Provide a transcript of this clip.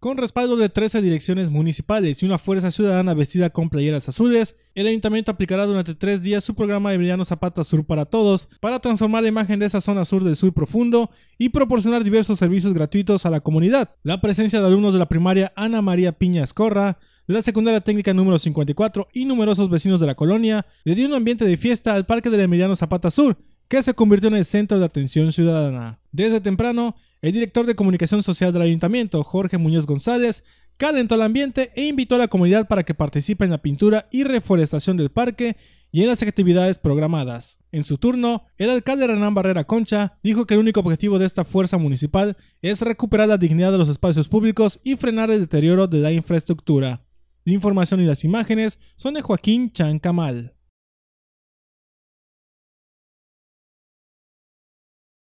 Con respaldo de 13 direcciones municipales y una fuerza ciudadana vestida con playeras azules, el ayuntamiento aplicará durante tres días su programa Emiliano Zapata Sur para Todos para transformar la imagen de esa zona sur del sur profundo y proporcionar diversos servicios gratuitos a la comunidad. La presencia de alumnos de la primaria Ana María Piña Escorra, la secundaria técnica número 54 y numerosos vecinos de la colonia le dio un ambiente de fiesta al parque del Emiliano Zapata Sur, que se convirtió en el centro de atención ciudadana. Desde temprano, el director de comunicación social del ayuntamiento, Jorge Muñoz González, calentó el ambiente e invitó a la comunidad para que participe en la pintura y reforestación del parque y en las actividades programadas. En su turno, el alcalde Renán Barrera Concha dijo que el único objetivo de esta fuerza municipal es recuperar la dignidad de los espacios públicos y frenar el deterioro de la infraestructura. La información y las imágenes son de Joaquín Chan Camal.